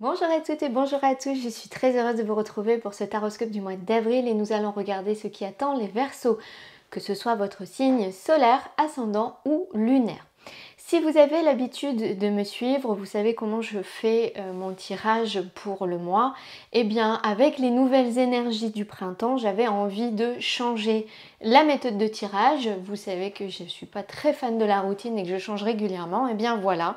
Bonjour à toutes et bonjour à tous, je suis très heureuse de vous retrouver pour cet horoscope du mois d'avril et nous allons regarder ce qui attend les versos, que ce soit votre signe solaire, ascendant ou lunaire. Si vous avez l'habitude de me suivre, vous savez comment je fais euh, mon tirage pour le mois. Eh bien, avec les nouvelles énergies du printemps, j'avais envie de changer la méthode de tirage. Vous savez que je ne suis pas très fan de la routine et que je change régulièrement. Eh bien, voilà.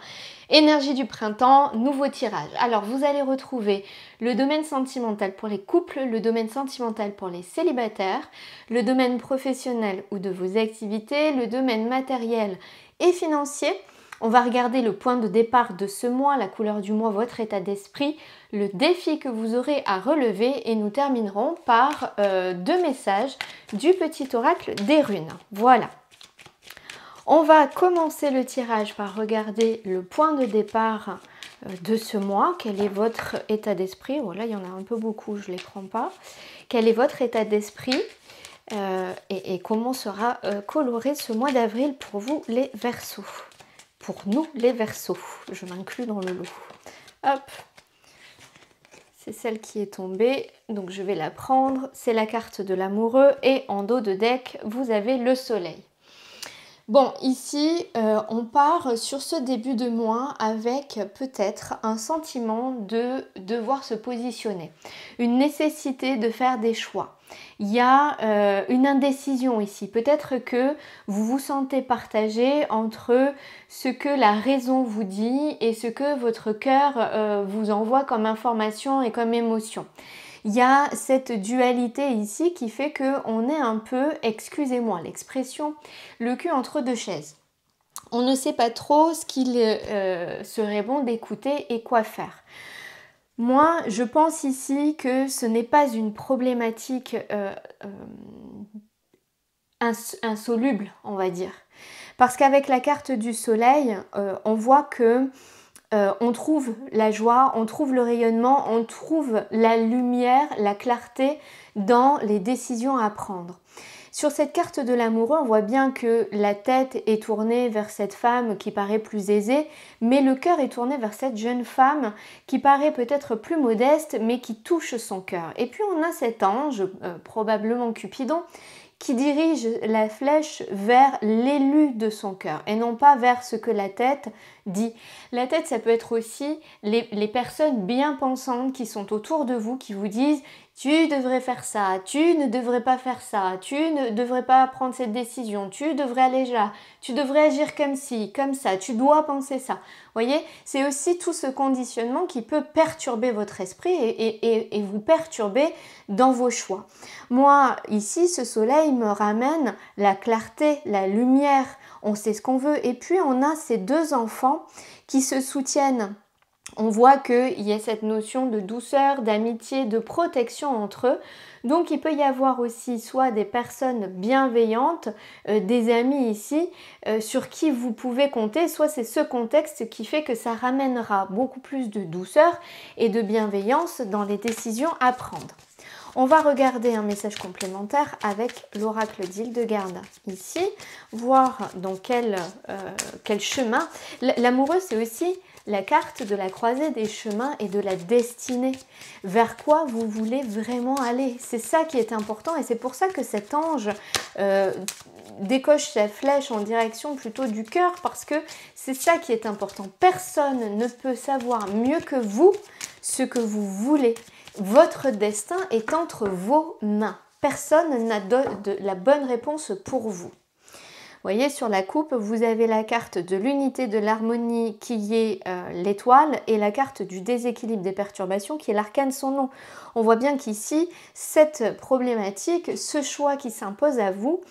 Énergie du printemps, nouveau tirage. Alors, vous allez retrouver le domaine sentimental pour les couples, le domaine sentimental pour les célibataires, le domaine professionnel ou de vos activités, le domaine matériel et financier. On va regarder le point de départ de ce mois, la couleur du mois, votre état d'esprit, le défi que vous aurez à relever et nous terminerons par euh, deux messages du petit oracle des runes. Voilà. On va commencer le tirage par regarder le point de départ euh, de ce mois, quel est votre état d'esprit. Voilà, oh il y en a un peu beaucoup, je ne les prends pas. Quel est votre état d'esprit euh, et, comment sera euh, coloré ce mois d'avril pour vous les versos. Pour nous les versos, je m'inclus dans le lot. Hop, c'est celle qui est tombée, donc je vais la prendre. C'est la carte de l'amoureux et en dos de deck, vous avez le soleil. Bon, ici, euh, on part sur ce début de mois avec peut-être un sentiment de devoir se positionner, une nécessité de faire des choix, il y a euh, une indécision ici. Peut-être que vous vous sentez partagé entre ce que la raison vous dit et ce que votre cœur euh, vous envoie comme information et comme émotion. Il y a cette dualité ici qui fait que on est un peu, excusez-moi l'expression, le cul entre deux chaises. On ne sait pas trop ce qu'il euh, serait bon d'écouter et quoi faire. Moi, je pense ici que ce n'est pas une problématique euh, euh, insoluble, on va dire. Parce qu'avec la carte du soleil, euh, on voit que on trouve la joie, on trouve le rayonnement, on trouve la lumière, la clarté dans les décisions à prendre. Sur cette carte de l'amoureux, on voit bien que la tête est tournée vers cette femme qui paraît plus aisée, mais le cœur est tourné vers cette jeune femme qui paraît peut-être plus modeste, mais qui touche son cœur. Et puis on a cet ange, euh, probablement Cupidon, qui dirige la flèche vers l'élu de son cœur et non pas vers ce que la tête dit. La tête, ça peut être aussi les personnes bien pensantes qui sont autour de vous, qui vous disent tu devrais faire ça, tu ne devrais pas faire ça, tu ne devrais pas prendre cette décision, tu devrais aller là, tu devrais agir comme ci, comme ça, tu dois penser ça. Voyez, c'est aussi tout ce conditionnement qui peut perturber votre esprit et, et, vous perturber dans vos choix. Moi, ici, ce soleil me ramène la clarté, la lumière, on sait ce qu'on veut. Et puis, on a ces deux enfants qui se soutiennent on voit qu'il y a cette notion de douceur, d'amitié, de protection entre eux. Donc il peut y avoir aussi soit des personnes bienveillantes, euh, des amis ici, euh, sur qui vous pouvez compter, soit c'est ce contexte qui fait que ça ramènera beaucoup plus de douceur et de bienveillance dans les décisions à prendre. On va regarder un message complémentaire avec l'oracle dile Ici, voir dans quel, euh, quel chemin. L'amoureux, c'est aussi la carte de la croisée des chemins et de la destinée. Vers quoi vous voulez vraiment aller C'est ça qui est important et c'est pour ça que cet ange euh, décoche sa flèche en direction plutôt du cœur parce que c'est ça qui est important. Personne ne peut savoir mieux que vous ce que vous voulez. Votre destin est entre vos mains. Personne n'a de la bonne réponse pour vous voyez, sur la coupe, vous avez la carte de l'unité de l'harmonie qui est euh, l'étoile et la carte du déséquilibre des perturbations qui est l'arcane son nom on voit bien qu'ici, cette problématique, ce choix qui s'impose à vous,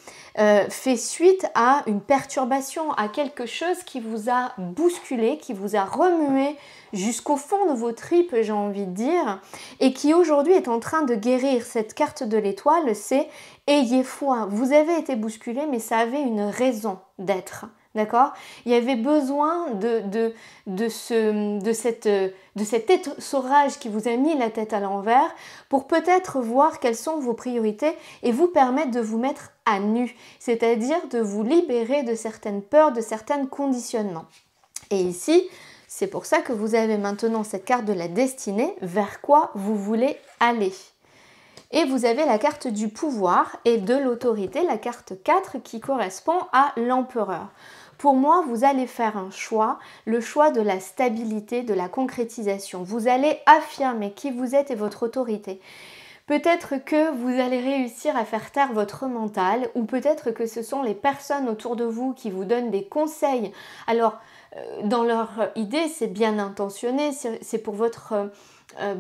euh, fait suite à une perturbation, à quelque chose qui vous a bousculé, qui vous a remué jusqu'au fond de vos tripes, j'ai envie de dire, et qui aujourd'hui est en train de guérir. Cette carte de l'étoile, c'est ayez foi. Vous avez été bousculé, mais ça avait une raison d'être. D'accord Il y avait besoin de, de, ce, de, cette, de cet essorage qui vous a mis la tête à l'envers pour peut-être voir quelles sont vos priorités et vous permettre de vous mettre à nu, c'est-à-dire de vous libérer de certaines peurs, de certains conditionnements. Et ici, c'est pour ça que vous avez maintenant cette carte de la destinée, vers quoi vous voulez aller. Et vous avez la carte du pouvoir et de l'autorité, la carte 4 qui correspond à l'empereur. Pour moi, vous allez faire un choix, le choix de la stabilité, de la concrétisation. Vous allez affirmer qui vous êtes et votre autorité. Peut-être que vous allez réussir à faire taire votre mental ou peut-être que ce sont les personnes autour de vous qui vous donnent des conseils. Alors, euh, dans leur idée, c'est bien intentionné, c'est pour votre euh, euh,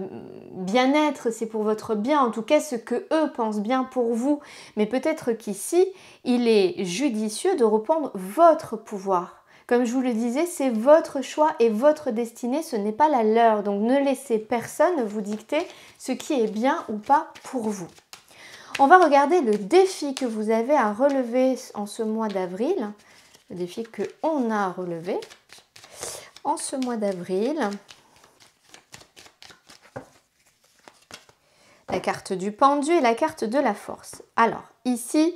bien-être, c'est pour votre bien, en tout cas ce que eux pensent bien pour vous. Mais peut-être qu'ici, il est judicieux de reprendre votre pouvoir. Comme je vous le disais, c'est votre choix et votre destinée, ce n'est pas la leur. Donc ne laissez personne vous dicter ce qui est bien ou pas pour vous. On va regarder le défi que vous avez à relever en ce mois d'avril, le défi que on a à relever en ce mois d'avril. la carte du pendu et la carte de la force. Alors, ici,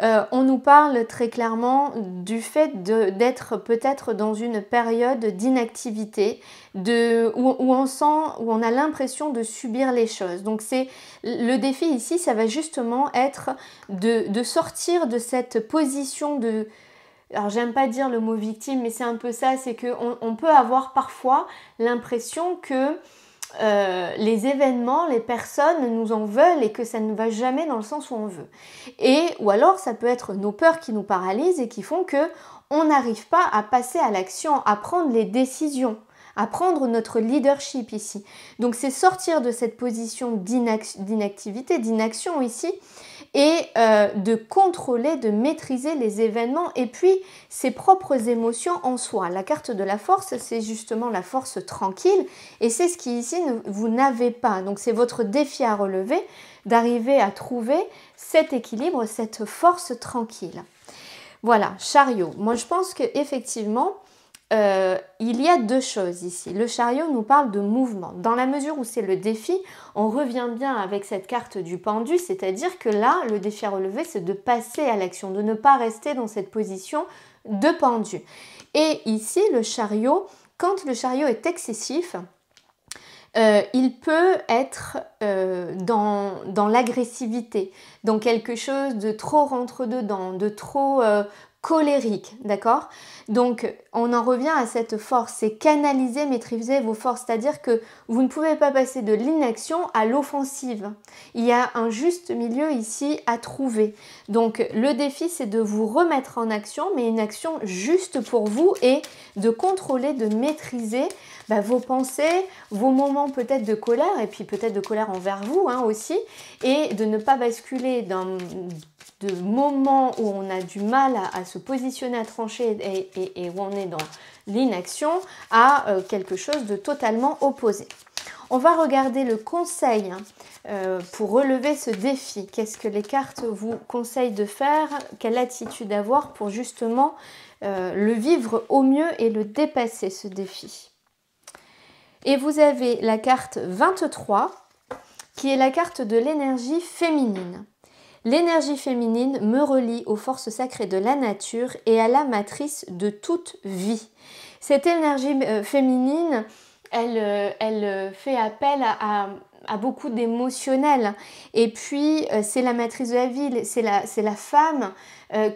euh, on nous parle très clairement du fait d'être peut-être dans une période d'inactivité, où, où, on sent, où on a l'impression de subir les choses. Donc c'est le défi ici, ça va justement être de, sortir de cette position de alors j'aime pas dire le mot victime, mais c'est un peu ça, c'est qu'on on peut avoir parfois l'impression que euh, les événements, les personnes nous en veulent et que ça ne va jamais dans le sens où on veut. Et ou alors ça peut être nos peurs qui nous paralysent et qui font que on n'arrive pas à passer à l'action, à prendre les décisions, à prendre notre leadership ici. Donc c'est sortir de cette position d'inactivité, d'inaction ici et euh, de contrôler, de maîtriser les événements et puis ses propres émotions en soi. La carte de la force, c'est justement la force tranquille et c'est ce qui ici vous n'avez pas. Donc c'est votre défi à relever d'arriver à trouver cet équilibre, cette force tranquille. Voilà, chariot. Moi je pense que effectivement euh, il y a deux choses ici. Le chariot nous parle de mouvement. Dans la mesure où c'est le défi, on revient bien avec cette carte du pendu, c'est-à-dire que là, le défi à relever, c'est de passer à l'action, de ne pas rester dans cette position de pendu. Et ici, le chariot, quand le chariot est excessif, euh, il peut être euh, dans, l'agressivité, dans quelque chose de trop rentre-dedans, de trop colérique, d'accord Donc on en revient à cette force, c'est canaliser, maîtriser vos forces, c'est-à-dire que vous ne pouvez pas passer de l'inaction à l'offensive. Il y a un juste milieu ici à trouver. Donc le défi c'est de vous remettre en action, mais une action juste pour vous et de contrôler, de maîtriser bah, vos pensées, vos moments peut-être de colère et puis peut-être de colère envers vous hein, aussi, et de ne pas basculer dans de moments où on a du mal à, se positionner, à trancher et, où on est dans l'inaction, à euh, quelque chose de totalement opposé. On va regarder le conseil hein, euh, pour relever ce défi. Qu'est-ce que les cartes vous conseillent de faire Quelle attitude avoir pour justement euh, le vivre au mieux et le dépasser, ce défi Et vous avez la carte 23, qui est la carte de l'énergie féminine. L'énergie féminine me relie aux forces sacrées de la nature et à la matrice de toute vie. Cette énergie euh, féminine, elle, euh, elle euh, fait appel à, beaucoup d'émotionnels. Et puis, c'est la matrice de la vie, c'est la, la femme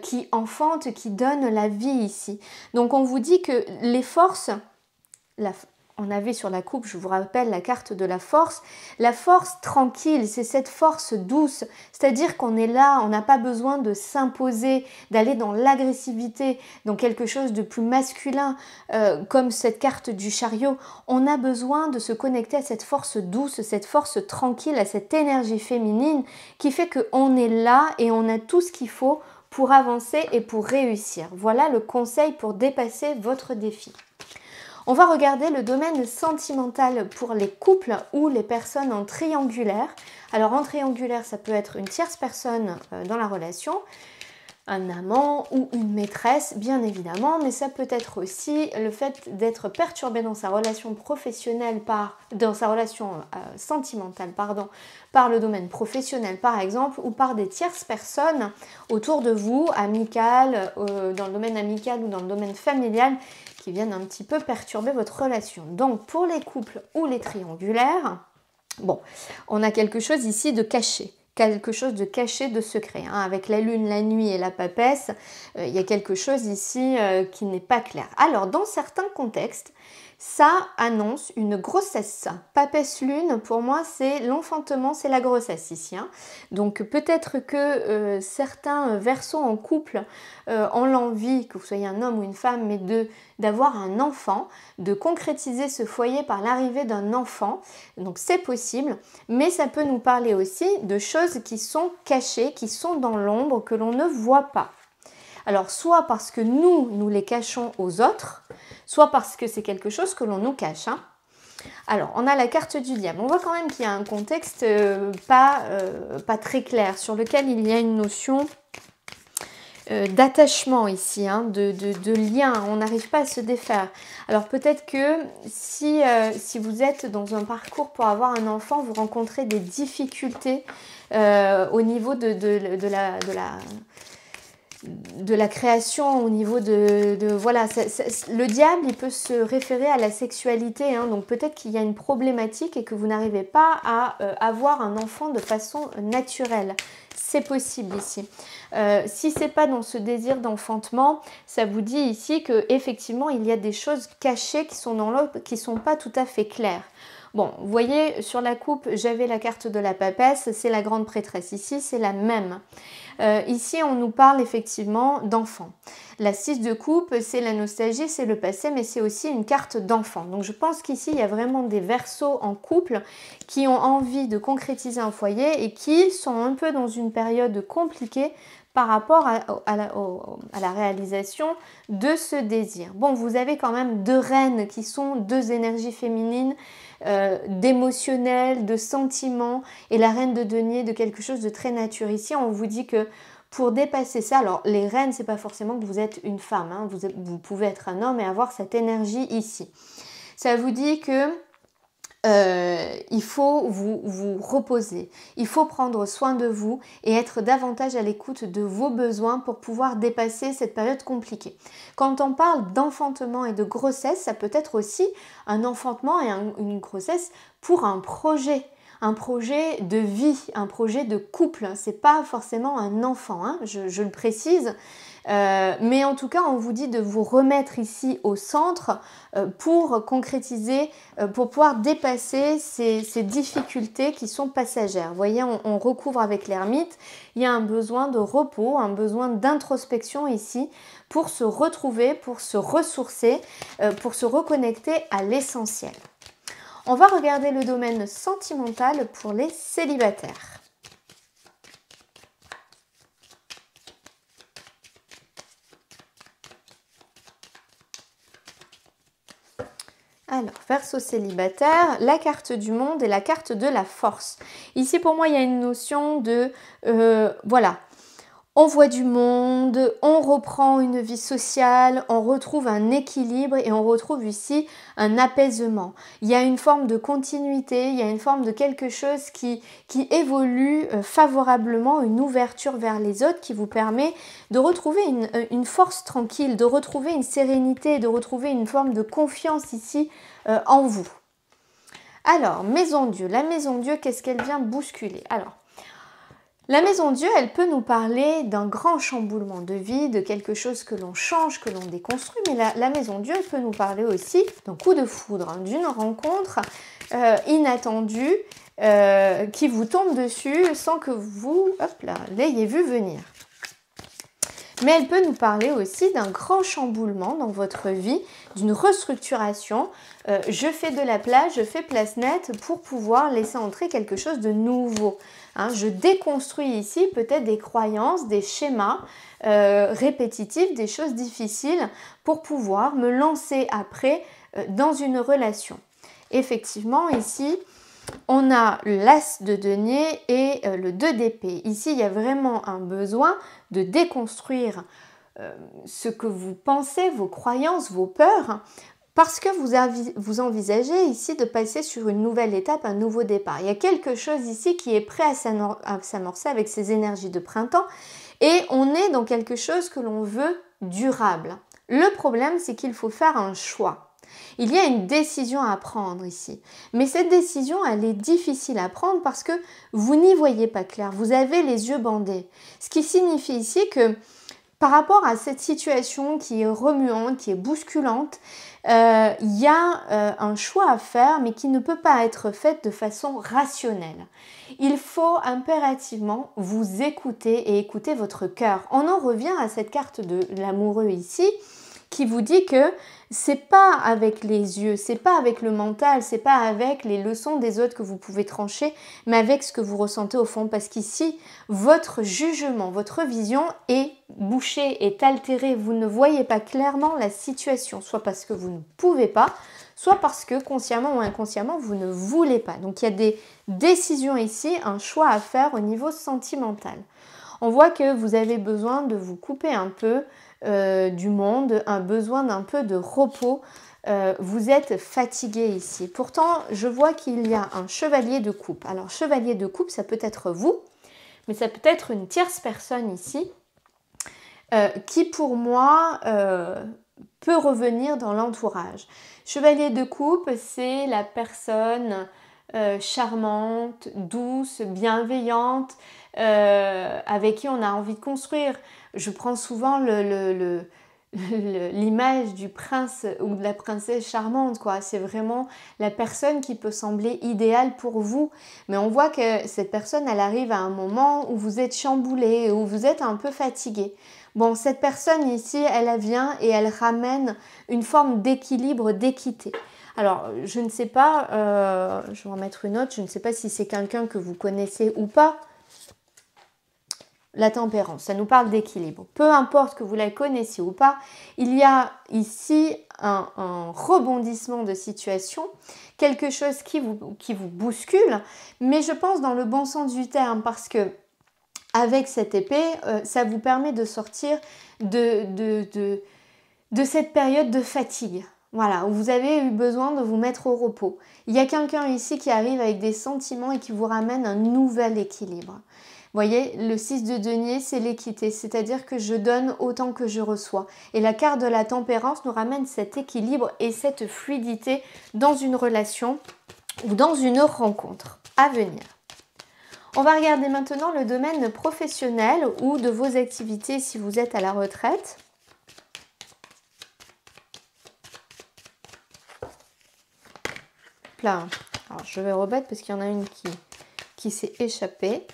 qui enfante, qui donne la vie ici. Donc, on vous dit que les forces, on avait sur la coupe, je vous rappelle, la carte de la force. La force tranquille, c'est cette force douce, c'est-à-dire qu'on est là, on n'a pas besoin de s'imposer, d'aller dans l'agressivité, dans quelque chose de plus masculin, euh, comme cette carte du chariot. On a besoin de se connecter à cette force douce, cette force tranquille, à cette énergie féminine qui fait qu'on est là et on a tout ce qu'il faut pour avancer et pour réussir. Voilà le conseil pour dépasser votre défi. On va regarder le domaine sentimental pour les couples ou les personnes en triangulaire. Alors en triangulaire, ça peut être une tierce personne euh, dans la relation, un amant ou une maîtresse, bien évidemment, mais ça peut être aussi le fait d'être perturbé dans sa relation professionnelle par, dans sa relation euh, sentimentale, pardon, par le domaine professionnel par exemple, ou par des tierces personnes autour de vous, amicales, euh, dans le domaine amical ou dans le domaine familial, qui viennent un petit peu perturber votre relation. Donc pour les couples ou les triangulaires, bon, on a quelque chose ici de caché quelque chose de caché, de secret. Hein. Avec la lune, la nuit et la papesse, euh, il y a quelque chose ici euh, qui n'est pas clair. Alors, dans certains contextes, ça annonce une grossesse. Papesse lune, pour moi, c'est l'enfantement, c'est la grossesse ici. Hein. Donc peut-être que euh, certains euh, versos en couple euh, ont l'envie, que vous soyez un homme ou une femme, mais de d'avoir un enfant, de concrétiser ce foyer par l'arrivée d'un enfant. Donc c'est possible, mais ça peut nous parler aussi de choses qui sont cachées, qui sont dans l'ombre, que l'on ne voit pas. Alors soit parce que nous, nous les cachons aux autres, soit parce que c'est quelque chose que l'on nous cache. Hein. Alors, on a la carte du diable. On voit quand même qu'il y a un contexte euh, pas, euh, pas, très clair, sur lequel il y a une notion euh, d'attachement ici, hein, de, lien. On n'arrive pas à se défaire. Alors peut-être que si, si, vous êtes dans un parcours pour avoir un enfant, vous rencontrez des difficultés au niveau de, de la de la création au niveau de, voilà le diable il peut se référer à la sexualité hein. donc peut-être qu'il y a une problématique et que vous n'arrivez pas à euh, avoir un enfant de façon naturelle c'est possible ici Si euh, si c'est pas dans ce désir d'enfantement ça vous dit ici que effectivement il y a des choses cachées qui sont dans qui sont pas tout à fait claires Bon, vous voyez, sur la coupe, j'avais la carte de la papesse, c'est la grande prêtresse. Ici, c'est la même. Euh, ici, on nous parle effectivement d'enfant. La 6 de coupe, c'est la nostalgie, c'est le passé, mais c'est aussi une carte d'enfant. Donc je pense qu'ici, il y a vraiment des versos en couple qui ont envie de concrétiser un foyer et qui sont un peu dans une période compliquée par rapport à, la, à, la, réalisation de ce désir. Bon, vous avez quand même deux reines qui sont deux énergies féminines euh, d'émotionnel, de sentiment, et la reine de denier de quelque chose de très nature. Ici, on vous dit que pour dépasser ça, alors les reines, c'est pas forcément que vous êtes une femme, hein. vous, pouvez être un homme et avoir cette énergie ici. Ça vous dit que euh, il faut vous, reposer, il faut prendre soin de vous et être davantage à l'écoute de vos besoins pour pouvoir dépasser cette période compliquée. Quand on parle d'enfantement et de grossesse, ça peut être aussi un enfantement et une grossesse pour un projet un projet de vie, un projet de couple. C'est pas forcément un enfant, hein, je, le précise. Euh, mais en tout cas, on vous dit de vous remettre ici au centre euh, pour concrétiser, euh, pour pouvoir dépasser ces, difficultés qui sont passagères. Vous voyez, on recouvre avec l'ermite. Il y a un besoin de repos, un besoin d'introspection ici pour se retrouver, pour se ressourcer, pour se reconnecter à l'essentiel. On va regarder le domaine sentimental pour les célibataires. Alors, verso célibataire, la carte du monde et la carte de la force. Ici, pour moi, il y a une notion de, euh, voilà, on voit du monde, on reprend une vie sociale, on retrouve un équilibre et on retrouve ici un apaisement. Il y a une forme de continuité, il y a une forme de quelque chose qui, qui évolue euh, favorablement, une ouverture vers les autres qui vous permet de retrouver euh, une, force tranquille, de retrouver une sérénité, de retrouver une forme de confiance ici euh, en vous. Alors, Maison Dieu, la Maison Dieu, qu'est-ce qu'elle vient bousculer Alors, la maison Dieu, elle peut nous parler d'un grand chamboulement de vie, de quelque chose que l'on change, que l'on déconstruit, mais la, maison Dieu peut nous parler aussi d'un coup de foudre, hein, d'une rencontre euh, inattendue euh, qui vous tombe dessus sans que vous l'ayez vu venir. Mais elle peut nous parler aussi d'un grand chamboulement dans votre vie, d'une restructuration. Euh, je fais de la place, je fais place nette pour pouvoir laisser entrer quelque chose de nouveau. Hein, je déconstruis ici peut-être des croyances, des schémas euh, répétitifs, des choses difficiles pour pouvoir me lancer après euh, dans une relation. Effectivement, ici, on a l'as de denier et euh, le 2 d'épée. Ici, il y a vraiment un besoin de déconstruire ce que vous pensez, vos croyances, vos peurs, parce que vous, envisagez ici de passer sur une nouvelle étape, un nouveau départ. Il y a quelque chose ici qui est prêt à s'amorcer avec ces énergies de printemps et on est dans quelque chose que l'on veut durable. Le problème, c'est qu'il faut faire un choix. Il y a une décision à prendre ici. Mais cette décision, elle est difficile à prendre parce que vous n'y voyez pas clair, vous avez les yeux bandés. Ce qui signifie ici que par rapport à cette situation qui est remuante, qui est bousculante, euh, il y a euh, un choix à faire, mais qui ne peut pas être fait de façon rationnelle. Il faut impérativement vous écouter et écouter votre cœur. On en revient à cette carte de l'amoureux ici qui vous dit que c'est pas avec les yeux, c'est pas avec le mental, c'est pas avec les leçons des autres que vous pouvez trancher, mais avec ce que vous ressentez au fond. Parce qu'ici, votre jugement, votre vision est bouchée, est altérée. Vous ne voyez pas clairement la situation, soit parce que vous ne pouvez pas, soit parce que consciemment ou inconsciemment, vous ne voulez pas. Donc il y a des décisions ici, un choix à faire au niveau sentimental. On voit que vous avez besoin de vous couper un peu, euh, du monde, un besoin d'un peu de repos. Euh, vous êtes fatigué ici. Pourtant, je vois qu'il y a un chevalier de coupe. Alors, chevalier de coupe, ça peut être vous, mais ça peut être une tierce personne ici, euh, qui pour moi peut revenir dans l'entourage. Chevalier de coupe, c'est la personne euh, charmante, douce, bienveillante, euh, avec qui on a envie de construire. Je prends souvent l'image du prince ou de la princesse charmante quoi c'est vraiment la personne qui peut sembler idéale pour vous mais on voit que cette personne elle arrive à un moment où vous êtes chamboulé où vous êtes un peu fatigué bon cette personne ici elle vient et elle ramène une forme d'équilibre d'équité alors, je ne sais pas, euh, je vais en mettre une autre, je ne sais pas si c'est quelqu'un que vous connaissez ou pas. La tempérance, ça nous parle d'équilibre. Peu importe que vous la connaissiez ou pas, il y a ici un, rebondissement de situation, quelque chose qui vous, bouscule, mais je pense dans le bon sens du terme, parce que avec cette épée, euh, ça vous permet de sortir de cette période de fatigue. Voilà, vous avez eu besoin de vous mettre au repos. Il y a quelqu'un ici qui arrive avec des sentiments et qui vous ramène un nouvel équilibre. Voyez, le 6 de denier, c'est l'équité, c'est-à-dire que je donne autant que je reçois. Et la carte de la tempérance nous ramène cet équilibre et cette fluidité dans une relation ou dans une rencontre à venir. On va regarder maintenant le domaine professionnel ou de vos activités si vous êtes à la retraite. alors je vais rebattre parce qu'il y en a une qui, qui s'est échappée.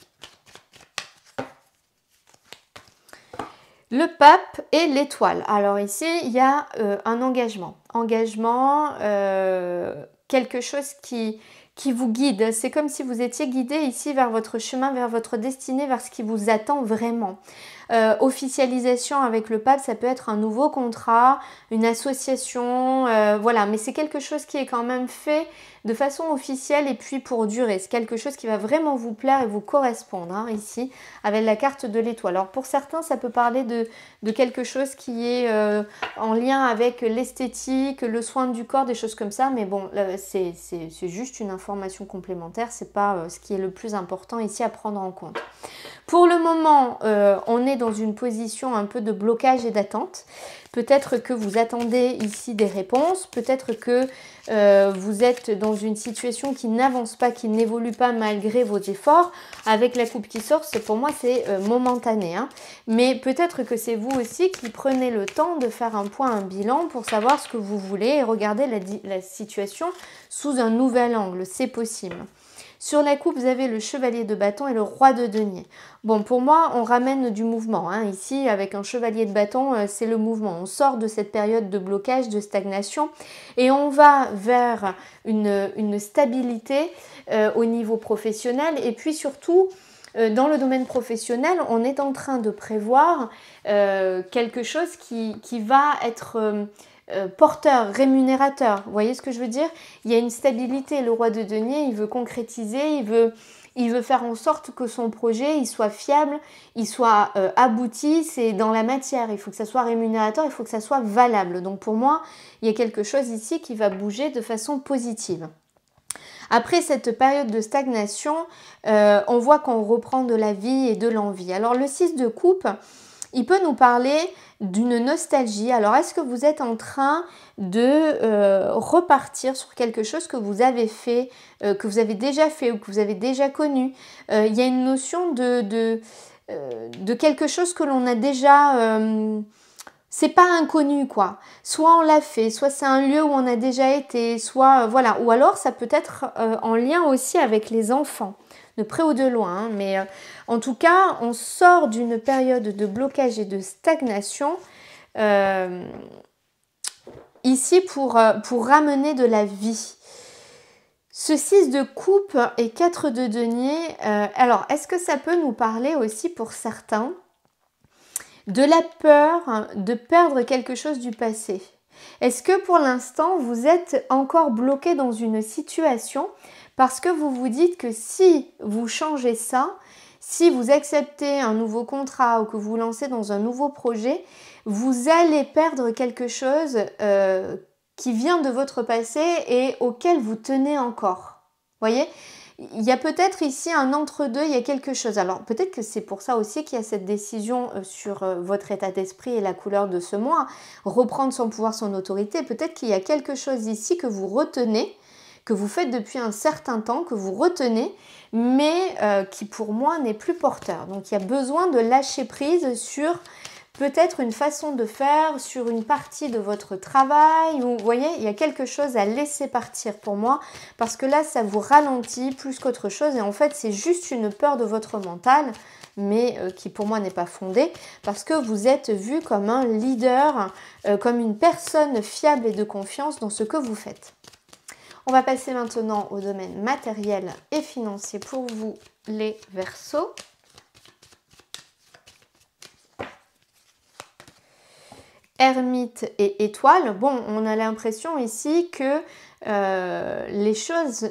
Le pape et l'étoile. Alors ici, il y a euh, un engagement. Engagement, euh, quelque chose qui, qui vous guide. C'est comme si vous étiez guidé ici vers votre chemin, vers votre destinée, vers ce qui vous attend vraiment. Euh, officialisation avec le pape, ça peut être un nouveau contrat, une association, euh, voilà, mais c'est quelque chose qui est quand même fait de façon officielle et puis pour durer. C'est quelque chose qui va vraiment vous plaire et vous correspondre hein, ici avec la carte de l'étoile. Alors pour certains, ça peut parler de, quelque chose qui est euh, en lien avec l'esthétique, le soin du corps, des choses comme ça, mais bon, c'est juste une information complémentaire, c'est pas ce qui est le plus important ici à prendre en compte. Pour le moment, on est dans une position un peu de blocage et d'attente. Peut-être que vous attendez ici des réponses, peut-être que euh, vous êtes dans une situation qui n'avance pas, qui n'évolue pas malgré vos efforts. Avec la coupe qui sort, pour moi c'est euh, momentané. Hein. Mais peut-être que c'est vous aussi qui prenez le temps de faire un point, un bilan pour savoir ce que vous voulez et regarder la situation sous un nouvel angle. C'est possible. Sur la coupe, vous avez le chevalier de bâton et le roi de denier. Bon, pour moi, on ramène du mouvement. Hein. Ici, avec un chevalier de bâton, euh, c'est le mouvement. On sort de cette période de blocage, de stagnation, et on va vers une, stabilité euh, au niveau professionnel. Et puis surtout, euh, dans le domaine professionnel, on est en train de prévoir quelque chose qui, va être... Euh, porteur, rémunérateur. Vous voyez ce que je veux dire Il y a une stabilité. Le roi de denier, il veut concrétiser, il veut, faire en sorte que son projet, il soit fiable, il soit euh, abouti, c'est dans la matière. Il faut que ça soit rémunérateur, il faut que ça soit valable. Donc pour moi, il y a quelque chose ici qui va bouger de façon positive. Après cette période de stagnation, euh, on voit qu'on reprend de la vie et de l'envie. Alors le 6 de coupe, il peut nous parler d'une nostalgie. Alors, est-ce que vous êtes en train de euh, repartir sur quelque chose que vous avez fait, euh, que vous avez déjà fait ou que vous avez déjà connu euh, Il y a une notion de, de, de quelque chose que l'on a déjà... c'est pas inconnu quoi. Soit on l'a fait, soit c'est un lieu où on a déjà été, soit voilà. Ou alors ça peut être en lien aussi avec les enfants de près ou de loin. Hein, mais euh, en tout cas, on sort d'une période de blocage et de stagnation euh, ici pour, euh, pour ramener de la vie. Ce 6 de coupe et 4 de denier, alors est-ce que ça peut nous parler aussi pour certains de la peur de perdre quelque chose du passé Est-ce que pour l'instant vous êtes encore bloqué dans une situation parce que vous vous dites que si vous changez ça, si vous acceptez un nouveau contrat ou que vous lancez dans un nouveau projet, vous allez perdre quelque chose euh, qui vient de votre passé et auquel vous tenez encore. Voyez il y a peut-être ici un entre-deux, il y a quelque chose. Alors peut-être que c'est pour ça aussi qu'il y a cette décision euh, sur euh, votre état d'esprit et la couleur de ce mois. Reprendre son pouvoir, son autorité, peut-être qu'il y a quelque chose ici que vous retenez que vous faites depuis un certain temps, que vous retenez, mais euh, qui pour moi n'est plus porteur. Donc il y a besoin de lâcher prise sur peut-être une façon de faire, sur une partie de votre travail, ou vous voyez, il y a quelque chose à laisser partir pour moi, parce que là, ça vous ralentit plus qu'autre chose, et en fait, c'est juste une peur de votre mental mais euh, qui pour moi n'est pas fondée, parce que vous êtes vu comme un leader, euh, comme une personne fiable et de confiance dans ce que vous faites. On va passer maintenant au domaine matériel et financier pour vous les versos. Ermite et étoile, bon, on a l'impression ici que euh, les choses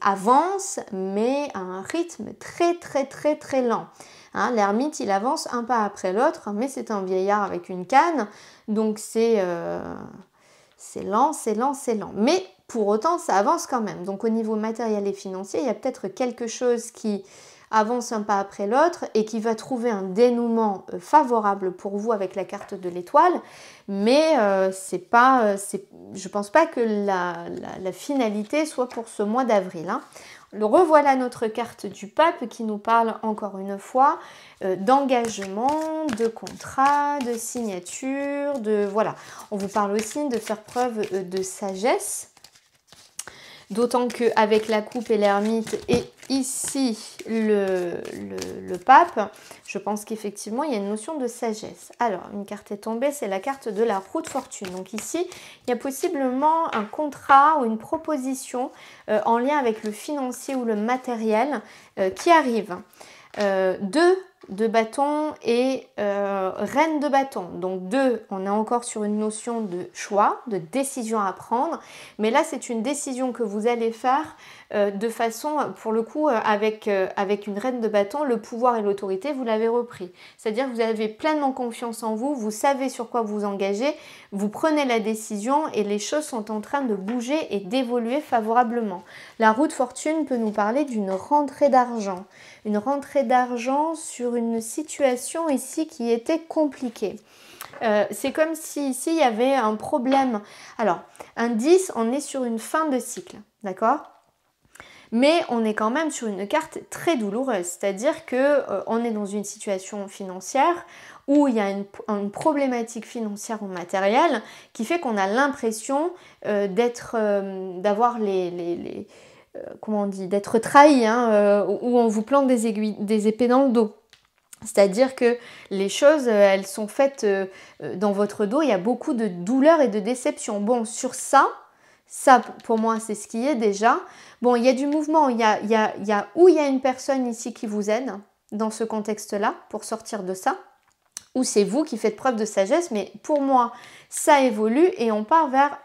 avancent, mais à un rythme très très très très lent. Hein, l'ermite, il avance un pas après l'autre, mais c'est un vieillard avec une canne, donc c'est euh, lent, c'est lent, c'est lent. Mais pour autant, ça avance quand même. Donc au niveau matériel et financier, il y a peut-être quelque chose qui avance un pas après l'autre et qui va trouver un dénouement euh, favorable pour vous avec la carte de l'étoile. Mais euh, c'est pas, euh, je pense pas que la, finalité soit pour ce mois d'avril. Hein. Le revoilà notre carte du pape qui nous parle encore une fois d'engagement, de contrat, de signature, de voilà. On vous parle aussi de faire preuve de sagesse D'autant qu'avec la coupe et l'ermite et ici le, le, pape, je pense qu'effectivement il y a une notion de sagesse. Alors, une carte est tombée, c'est la carte de la roue de fortune. Donc ici, il y a possiblement un contrat ou une proposition euh, en lien avec le financier ou le matériel euh, qui arrive. Euh, deux de bâton et euh, reine de bâton. Donc deux, on est encore sur une notion de choix, de décision à prendre. Mais là, c'est une décision que vous allez faire euh, de façon, pour le coup, euh, avec, euh, avec une reine de bâton, le pouvoir et l'autorité, vous l'avez repris. C'est-à-dire que vous avez pleinement confiance en vous, vous savez sur quoi vous engagez, vous prenez la décision et les choses sont en train de bouger et d'évoluer favorablement. La roue de fortune peut nous parler d'une rentrée d'argent. Une rentrée d'argent sur une situation ici qui était compliquée. c'est comme si ici il y avait un problème. Alors, un 10, on est sur une fin de cycle, d'accord mais on est quand même sur une carte très douloureuse, c'est-à-dire que euh, on est dans une situation financière où il y a une, problématique financière ou matérielle qui fait qu'on a l'impression euh, d'être, euh, d'avoir les, comment on dit, d'être trahi, hein, ou on vous plante des aiguilles, des épées dans le dos. C'est-à-dire que les choses, elles sont faites dans votre dos, il y a beaucoup de douleur et de déception. Bon, sur ça, ça, pour moi, c'est ce qui est déjà. Bon, il y a du mouvement, il y a, il y a, où il y a une personne ici qui vous aide dans ce contexte-là pour sortir de ça, ou c'est vous qui faites preuve de sagesse, mais pour moi, ça évolue et on part vers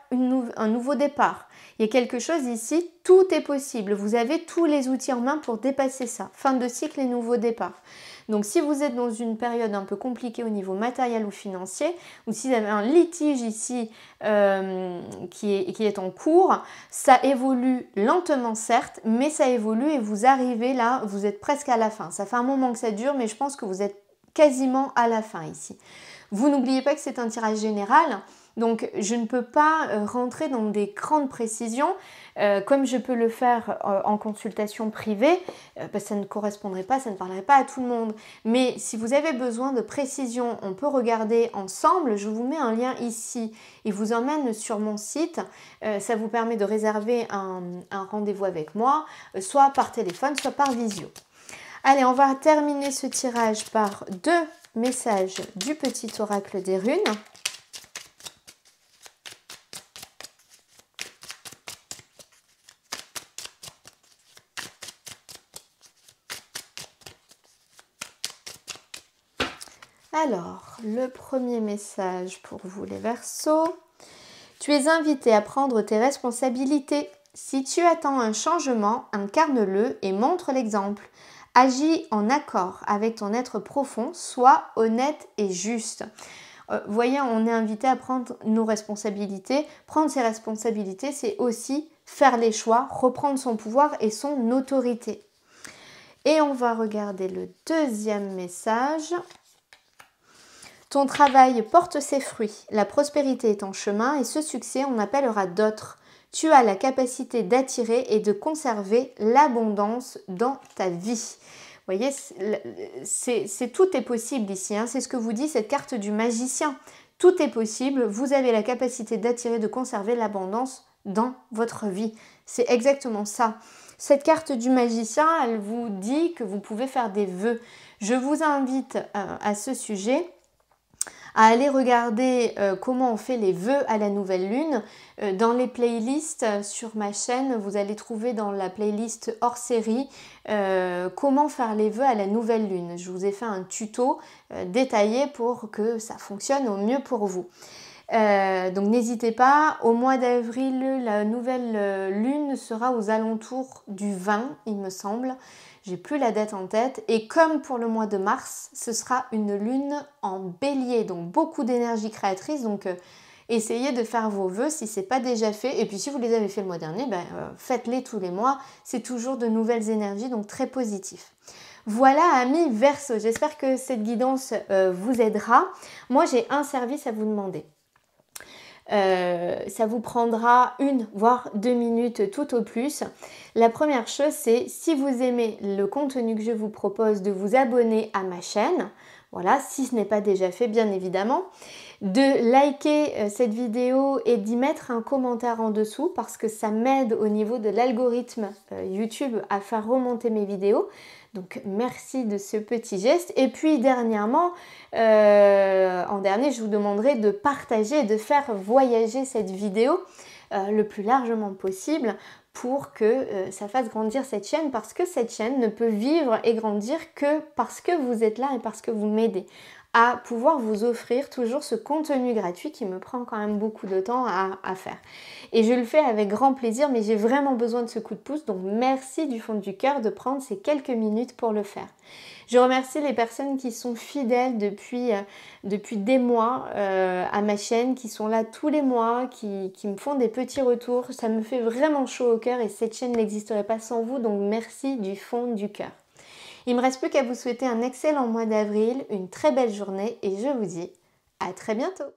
un nouveau départ. Il y a quelque chose ici, tout est possible. Vous avez tous les outils en main pour dépasser ça. Fin de cycle et nouveau départ. Donc si vous êtes dans une période un peu compliquée au niveau matériel ou financier, ou si vous avez un litige ici euh, qui, est, qui est en cours, ça évolue lentement certes, mais ça évolue et vous arrivez là, vous êtes presque à la fin. Ça fait un moment que ça dure, mais je pense que vous êtes quasiment à la fin ici. Vous n'oubliez pas que c'est un tirage général. Donc je ne peux pas euh, rentrer dans des grandes précisions précision euh, comme je peux le faire euh, en consultation privée, parce bah, que ça ne correspondrait pas, ça ne parlerait pas à tout le monde. Mais si vous avez besoin de précisions, on peut regarder ensemble. Je vous mets un lien ici. et vous emmène sur mon site. ça vous permet de réserver un rendez-vous avec moi, soit par téléphone, soit par visio. Allez, on va terminer ce tirage par deux messages du petit oracle des runes. Alors, le premier message pour vous les Verseaux. Tu es invité à prendre tes responsabilités. Si tu attends un changement, incarne-le et montre l'exemple. Agis en accord avec ton être profond, sois honnête et juste. Euh, voyez, on est invité à prendre nos responsabilités. Prendre ses responsabilités, c'est aussi faire les choix, reprendre son pouvoir et son autorité. Et on va regarder le deuxième message. Ton travail porte ses fruits, la prospérité est en chemin et ce succès on appellera d'autres. Tu as la capacité d'attirer et de conserver l'abondance dans ta vie. Vous voyez, c'est tout est possible ici. Hein. C'est ce que vous dit cette carte du magicien. Tout est possible. Vous avez la capacité d'attirer, de conserver l'abondance dans votre vie. C'est exactement ça. Cette carte du magicien, elle vous dit que vous pouvez faire des vœux. Je vous invite euh, à ce sujet à aller regarder euh, comment on fait les vœux à la nouvelle lune. Euh, dans les playlists euh, sur ma chaîne, vous allez trouver dans la playlist hors série comment faire les vœux à la nouvelle lune. Je vous ai fait un tuto détaillé pour que ça fonctionne au mieux pour vous. donc n'hésitez pas, au mois d'avril, la nouvelle lune sera aux alentours du 20, il me semble j'ai plus la date en tête. Et comme pour le mois de mars, ce sera une lune en bélier, donc beaucoup d'énergie créatrice. Donc euh, essayez de faire vos vœux si ce n'est pas déjà fait. Et puis si vous les avez fait le mois dernier, ben, euh, faites-les tous les mois. C'est toujours de nouvelles énergies, donc très positif. Voilà amis Verso, j'espère que cette guidance euh, vous aidera. Moi j'ai un service à vous demander. Euh, ça vous prendra une, voire deux minutes tout au plus. La première chose, c'est si vous aimez le contenu que je vous propose, de vous abonner à ma chaîne. Voilà, si ce n'est pas déjà fait, bien évidemment. De liker euh, cette vidéo et d'y mettre un commentaire en dessous parce que ça m'aide au niveau de l'algorithme euh, YouTube à faire remonter mes vidéos. Donc merci de ce petit geste. Et puis dernièrement, euh, en dernier, je vous demanderai de partager, de faire voyager cette vidéo euh, le plus largement possible pour que euh, ça fasse grandir cette chaîne parce que cette chaîne ne peut vivre et grandir que parce que vous êtes là et parce que vous m'aidez à pouvoir vous offrir toujours ce contenu gratuit qui me prend quand même beaucoup de temps à, faire. Et je le fais avec grand plaisir, mais j'ai vraiment besoin de ce coup de pouce, donc merci du fond du cœur de prendre ces quelques minutes pour le faire. Je remercie les personnes qui sont fidèles depuis, euh, depuis des mois euh, à ma chaîne, qui sont là tous les mois, qui, qui, me font des petits retours. Ça me fait vraiment chaud au cœur et cette chaîne n'existerait pas sans vous, donc merci du fond du cœur. Il me reste plus qu'à vous souhaiter un excellent mois d'avril, une très belle journée et je vous dis à très bientôt